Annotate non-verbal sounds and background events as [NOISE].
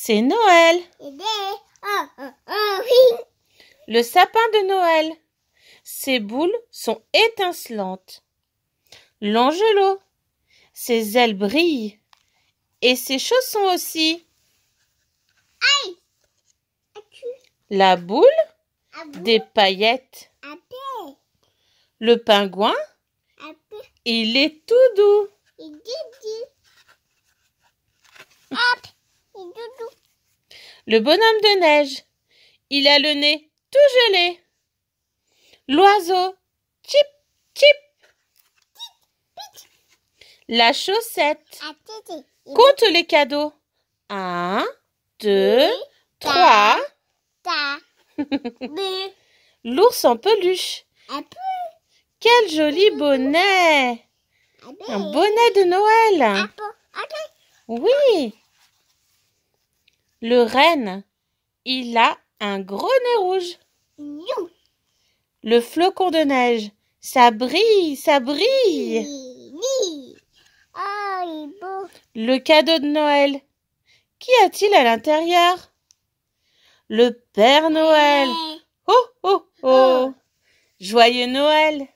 C'est Noël. Eh ben, oh, oh, oh, Le sapin de Noël. Ses boules sont étincelantes. L'angelot. Ses ailes brillent. Et ses chaussons aussi. La boule des paillettes. Le pingouin, il est tout doux. Le bonhomme de neige. Il a le nez tout gelé. L'oiseau. Chip, chip. La chaussette. Compte les cadeaux. Un, deux, trois. [LAUGHS] L'ours en peluche. Quel joli bonnet. Un bonnet de Noël. Oui. Le renne, il a un gros nez rouge. Le flocon de neige, ça brille, ça brille. Ah, Le cadeau de Noël, qui a-t-il à l'intérieur Le Père Noël. Oh, oh, oh, oh, Joyeux Noël.